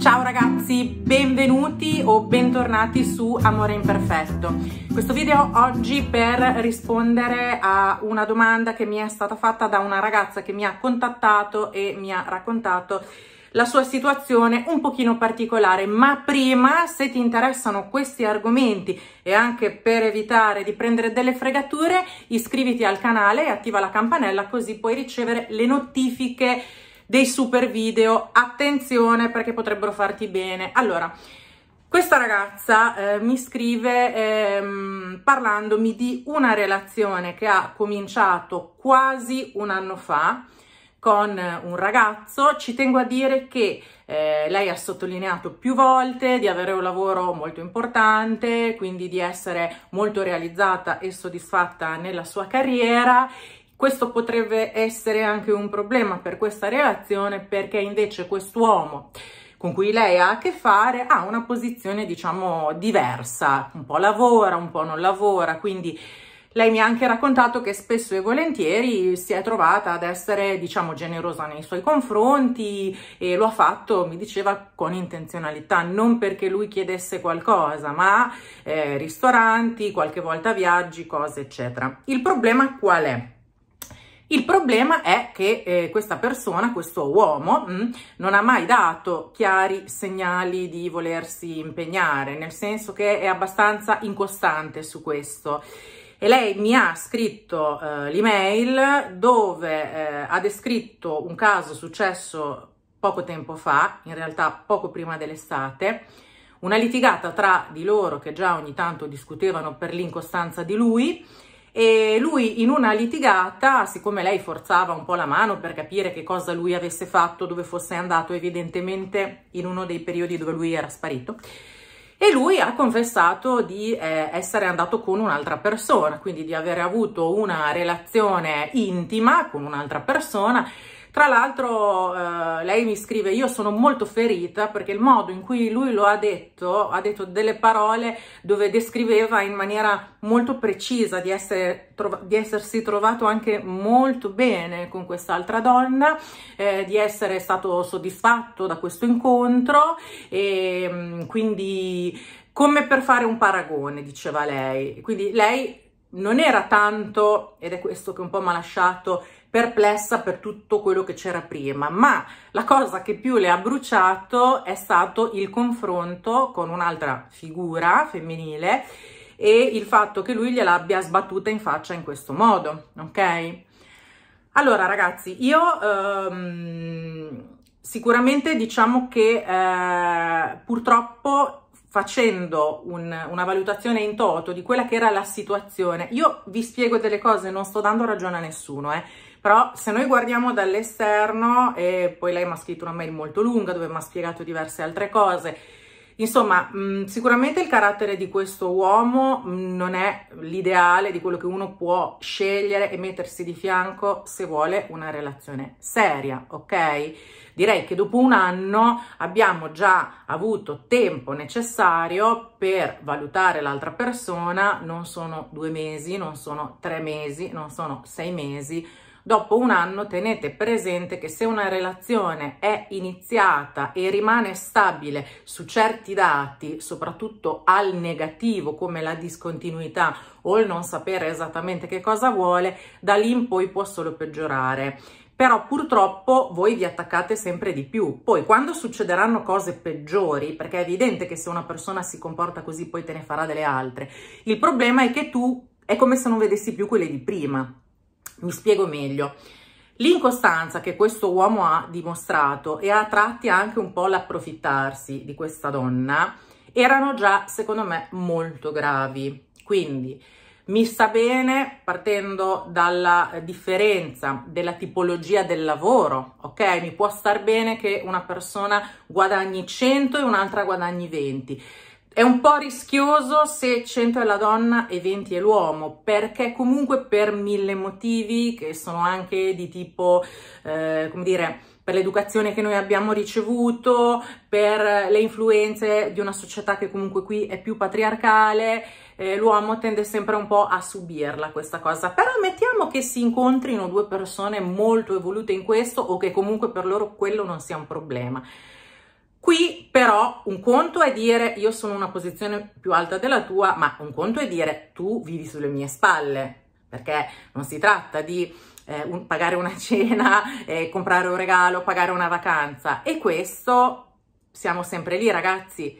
Ciao ragazzi, benvenuti o bentornati su Amore Imperfetto. Questo video oggi per rispondere a una domanda che mi è stata fatta da una ragazza che mi ha contattato e mi ha raccontato la sua situazione un pochino particolare, ma prima se ti interessano questi argomenti e anche per evitare di prendere delle fregature iscriviti al canale e attiva la campanella così puoi ricevere le notifiche dei super video, attenzione perché potrebbero farti bene. Allora, questa ragazza eh, mi scrive ehm, parlandomi di una relazione che ha cominciato quasi un anno fa con un ragazzo, ci tengo a dire che eh, lei ha sottolineato più volte di avere un lavoro molto importante, quindi di essere molto realizzata e soddisfatta nella sua carriera questo potrebbe essere anche un problema per questa relazione perché invece quest'uomo con cui lei ha a che fare ha una posizione diciamo diversa, un po' lavora, un po' non lavora, quindi lei mi ha anche raccontato che spesso e volentieri si è trovata ad essere, diciamo, generosa nei suoi confronti e lo ha fatto, mi diceva, con intenzionalità, non perché lui chiedesse qualcosa, ma eh, ristoranti, qualche volta viaggi, cose eccetera. Il problema qual è? Il problema è che eh, questa persona, questo uomo, mh, mm, non ha mai dato chiari segnali di volersi impegnare, nel senso che è abbastanza incostante su questo. E lei mi ha scritto eh, l'email dove eh, ha descritto un caso successo poco tempo fa, in realtà poco prima dell'estate, una litigata tra di loro che già ogni tanto discutevano per l'incostanza di lui e lui in una litigata, siccome lei forzava un po' la mano per capire che cosa lui avesse fatto, dove fosse andato evidentemente in uno dei periodi dove lui era sparito, e lui ha confessato di eh, essere andato con un'altra persona, quindi di avere avuto una relazione intima con un'altra persona tra l'altro eh, lei mi scrive, io sono molto ferita perché il modo in cui lui lo ha detto, ha detto delle parole dove descriveva in maniera molto precisa di, essere, di essersi trovato anche molto bene con quest'altra donna, eh, di essere stato soddisfatto da questo incontro e mm, quindi come per fare un paragone, diceva lei. Quindi lei non era tanto, ed è questo che un po' mi ha lasciato, perplessa per tutto quello che c'era prima, ma la cosa che più le ha bruciato è stato il confronto con un'altra figura femminile e il fatto che lui gliel'abbia sbattuta in faccia in questo modo, ok? Allora ragazzi, io ehm, sicuramente diciamo che eh, purtroppo facendo un, una valutazione in toto di quella che era la situazione, io vi spiego delle cose, non sto dando ragione a nessuno, eh però se noi guardiamo dall'esterno e poi lei mi ha scritto una mail molto lunga dove mi ha spiegato diverse altre cose, Insomma, mh, mm, sicuramente il carattere di questo uomo mm, non è l'ideale di quello che uno può scegliere e mettersi di fianco se vuole una relazione seria, ok? Direi che dopo un anno abbiamo già avuto tempo necessario per valutare l'altra persona, non sono due mesi, non sono tre mesi, non sono sei mesi, dopo un anno tenete presente che se una relazione è iniziata e rimane stabile su certi dati, soprattutto al negativo come la discontinuità o il non sapere esattamente che cosa vuole, da lì in poi può solo peggiorare però purtroppo voi vi attaccate sempre di più. Poi quando succederanno cose peggiori, perché è evidente che se una persona si comporta così poi te ne farà delle altre, il problema è che tu è come se non vedessi più quelle di prima. Mi spiego meglio. L'incostanza che questo uomo ha dimostrato e a tratti anche un po' l'approfittarsi di questa donna erano già, secondo me, molto gravi. Quindi mi sta bene partendo dalla differenza della tipologia del lavoro, ok? Mi può star bene che una persona guadagni 100 e un'altra guadagni 20 è un po' rischioso se 100 è la donna e 20 è l'uomo, perché comunque per mille motivi che sono anche di tipo, eh, come dire, per l'educazione che noi abbiamo ricevuto, per le influenze di una società che comunque qui è più patriarcale, eh, l'uomo tende sempre un po' a subirla questa cosa. Però mettiamo che si incontrino due persone molto evolute in questo o che comunque per loro quello non sia un problema. Qui però un conto è dire io sono in una posizione più alta della tua, ma un conto è dire tu vivi sulle mie spalle, perché non si tratta di eh, un, pagare una cena, eh, comprare un regalo, pagare una vacanza. E questo siamo sempre lì ragazzi.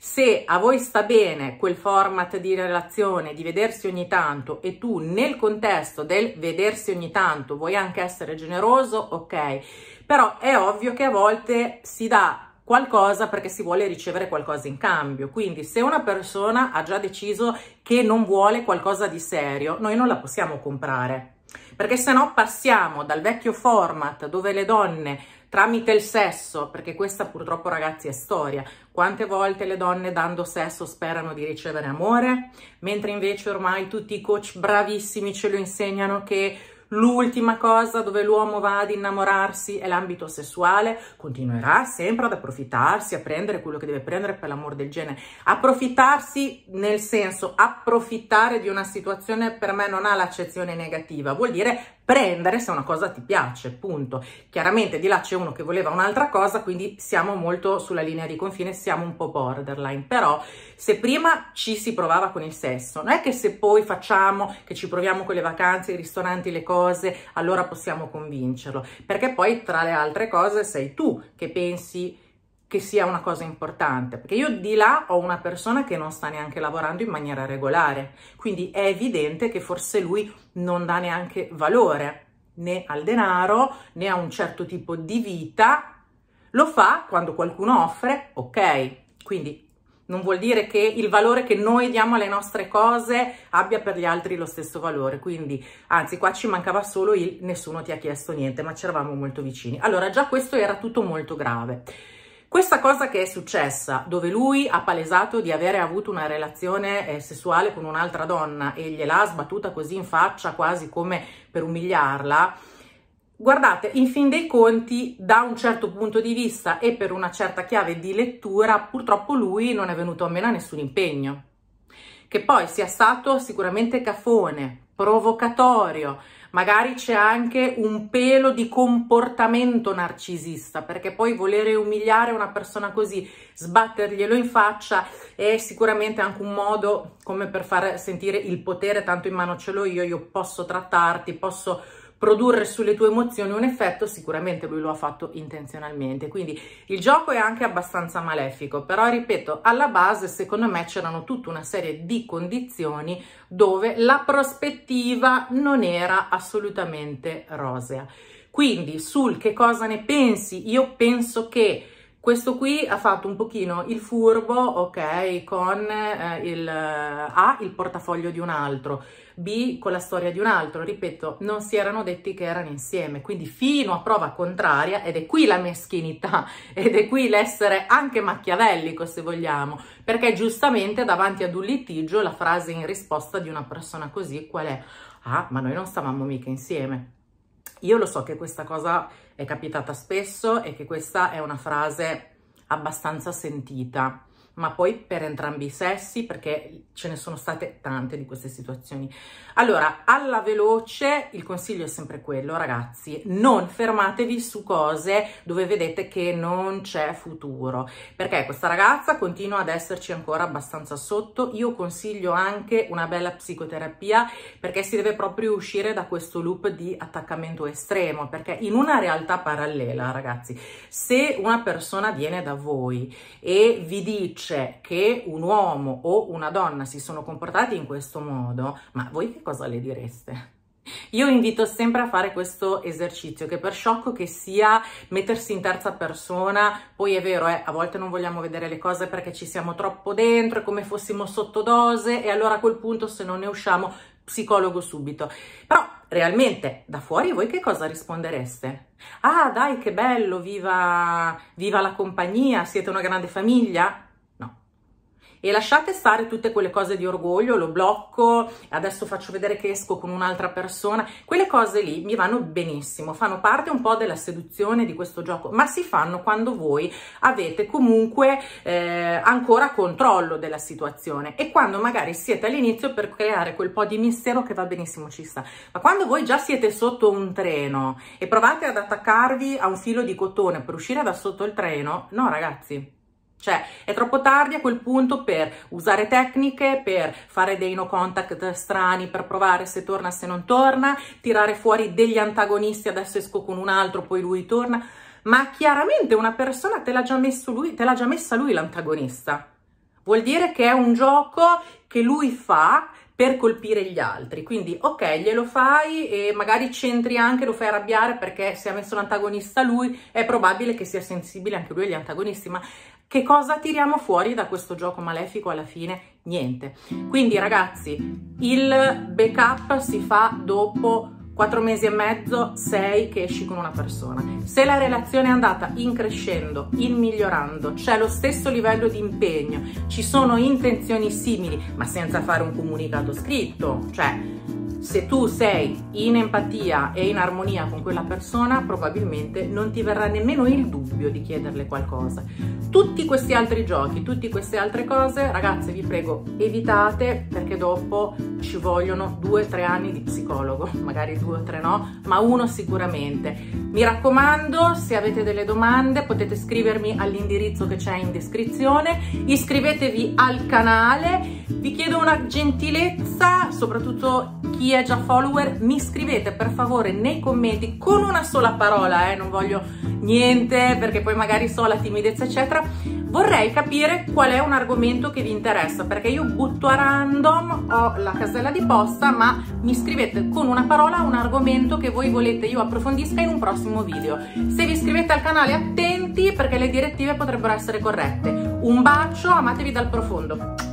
Se a voi sta bene quel format di relazione, di vedersi ogni tanto e tu nel contesto del vedersi ogni tanto vuoi anche essere generoso, ok, però è ovvio che a volte si dà qualcosa perché si vuole ricevere qualcosa in cambio. Quindi se una persona ha già deciso che non vuole qualcosa di serio, noi non la possiamo comprare. Perché se no passiamo dal vecchio format dove le donne tramite il sesso, perché questa purtroppo ragazzi è storia, quante volte le donne dando sesso sperano di ricevere amore, mentre invece ormai tutti i coach bravissimi ce lo insegnano che L'ultima cosa dove l'uomo va ad innamorarsi è l'ambito sessuale, continuerà sempre ad approfittarsi, a prendere quello che deve prendere per l'amor del genere. Approfittarsi nel senso approfittare di una situazione per me non ha l'accezione negativa, vuol dire prendere se una cosa ti piace, punto. Chiaramente di là c'è uno che voleva un'altra cosa, quindi siamo molto sulla linea di confine, siamo un po' borderline, però se prima ci si provava con il sesso, non è che se poi facciamo, che ci proviamo con le vacanze, i ristoranti, le cose, allora possiamo convincerlo, perché poi tra le altre cose sei tu che pensi che sia una cosa importante, perché io di là ho una persona che non sta neanche lavorando in maniera regolare, quindi è evidente che forse lui non dà neanche valore né al denaro né a un certo tipo di vita, lo fa quando qualcuno offre, ok, quindi non vuol dire che il valore che noi diamo alle nostre cose abbia per gli altri lo stesso valore, quindi anzi qua ci mancava solo il nessuno ti ha chiesto niente, ma ci eravamo molto vicini. Allora già questo era tutto molto grave. Questa cosa che è successa, dove lui ha palesato di avere avuto una relazione eh, sessuale con un'altra donna e gliel'ha sbattuta così in faccia, quasi come per umiliarla, Guardate, in fin dei conti, da un certo punto di vista e per una certa chiave di lettura, purtroppo lui non è venuto a meno a nessun impegno. Che poi sia stato sicuramente cafone, provocatorio, magari c'è anche un pelo di comportamento narcisista, perché poi volere umiliare una persona così, sbatterglielo in faccia, è sicuramente anche un modo come per far sentire il potere, tanto in mano ce l'ho io, io posso trattarti, posso produrre sulle tue emozioni un effetto, sicuramente lui lo ha fatto intenzionalmente. Quindi il gioco è anche abbastanza malefico, però ripeto, alla base secondo me c'erano tutta una serie di condizioni dove la prospettiva non era assolutamente rosea. Quindi sul che cosa ne pensi? Io penso che questo qui ha fatto un pochino il furbo, ok, con eh, il, eh, A, il portafoglio di un altro, B, con la storia di un altro. Ripeto, non si erano detti che erano insieme, quindi fino a prova contraria, ed è qui la meschinità, ed è qui l'essere anche macchiavellico, se vogliamo, perché giustamente davanti ad un litigio la frase in risposta di una persona così qual è? Ah, ma noi non stavamo mica insieme. Io lo so che questa cosa è capitata spesso e che questa è una frase abbastanza sentita, ma poi per entrambi i sessi, perché ce ne sono state tante di queste situazioni. Allora, alla veloce, il consiglio è sempre quello, ragazzi, non fermatevi su cose dove vedete che non c'è futuro, perché questa ragazza continua ad esserci ancora abbastanza sotto. Io consiglio anche una bella psicoterapia, perché si deve proprio uscire da questo loop di attaccamento estremo, perché in una realtà parallela, ragazzi, se una persona viene da voi e vi dice capisce che un uomo o una donna si sono comportati in questo modo, ma voi che cosa le direste? Io invito sempre a fare questo esercizio, che per sciocco che sia mettersi in terza persona, poi è vero, eh, a volte non vogliamo vedere le cose perché ci siamo troppo dentro, è come fossimo sotto dose e allora a quel punto se non ne usciamo, psicologo subito. Però realmente da fuori voi che cosa rispondereste? Ah dai che bello, viva, viva la compagnia, siete una grande famiglia? e lasciate stare tutte quelle cose di orgoglio, lo blocco, adesso faccio vedere che esco con un'altra persona, quelle cose lì mi vanno benissimo, fanno parte un po' della seduzione di questo gioco, ma si fanno quando voi avete comunque eh, ancora controllo della situazione e quando magari siete all'inizio per creare quel po' di mistero che va benissimo ci sta, ma quando voi già siete sotto un treno e provate ad attaccarvi a un filo di cotone per uscire da sotto il treno, no ragazzi, cioè, è troppo tardi a quel punto per usare tecniche, per fare dei no contact strani, per provare se torna, se non torna, tirare fuori degli antagonisti, adesso esco con un altro, poi lui torna. Ma chiaramente una persona te l'ha già messo lui, te l'ha già messa lui l'antagonista. Vuol dire che è un gioco che lui fa per colpire gli altri. Quindi, ok, glielo fai e magari c'entri anche, lo fai arrabbiare perché se ha messo l'antagonista lui, è probabile che sia sensibile anche lui agli antagonisti, ma che cosa tiriamo fuori da questo gioco malefico alla fine? Niente. Quindi, ragazzi, il backup si fa dopo quattro mesi e mezzo, sei che esci con una persona. Se la relazione è andata in crescendo, in migliorando, c'è lo stesso livello di impegno, ci sono intenzioni simili, ma senza fare un comunicato scritto, cioè se tu sei in empatia e in armonia con quella persona, probabilmente non ti verrà nemmeno il dubbio di chiederle qualcosa. Tutti questi altri giochi, tutte queste altre cose, ragazze, vi prego, evitate perché dopo ci vogliono due o tre anni di psicologo, magari due o tre no, ma uno sicuramente. Mi raccomando, se avete delle domande potete scrivermi all'indirizzo che c'è in descrizione, iscrivetevi al canale, vi chiedo una gentilezza, soprattutto chi chi è già follower, mi scrivete per favore nei commenti con una sola parola, eh, non voglio niente perché poi magari so la timidezza eccetera, vorrei capire qual è un argomento che vi interessa perché io butto a random, ho la casella di posta ma mi scrivete con una parola un argomento che voi volete io approfondisca in un prossimo video. Se vi iscrivete al canale attenti perché le direttive potrebbero essere corrette. Un bacio, amatevi dal profondo.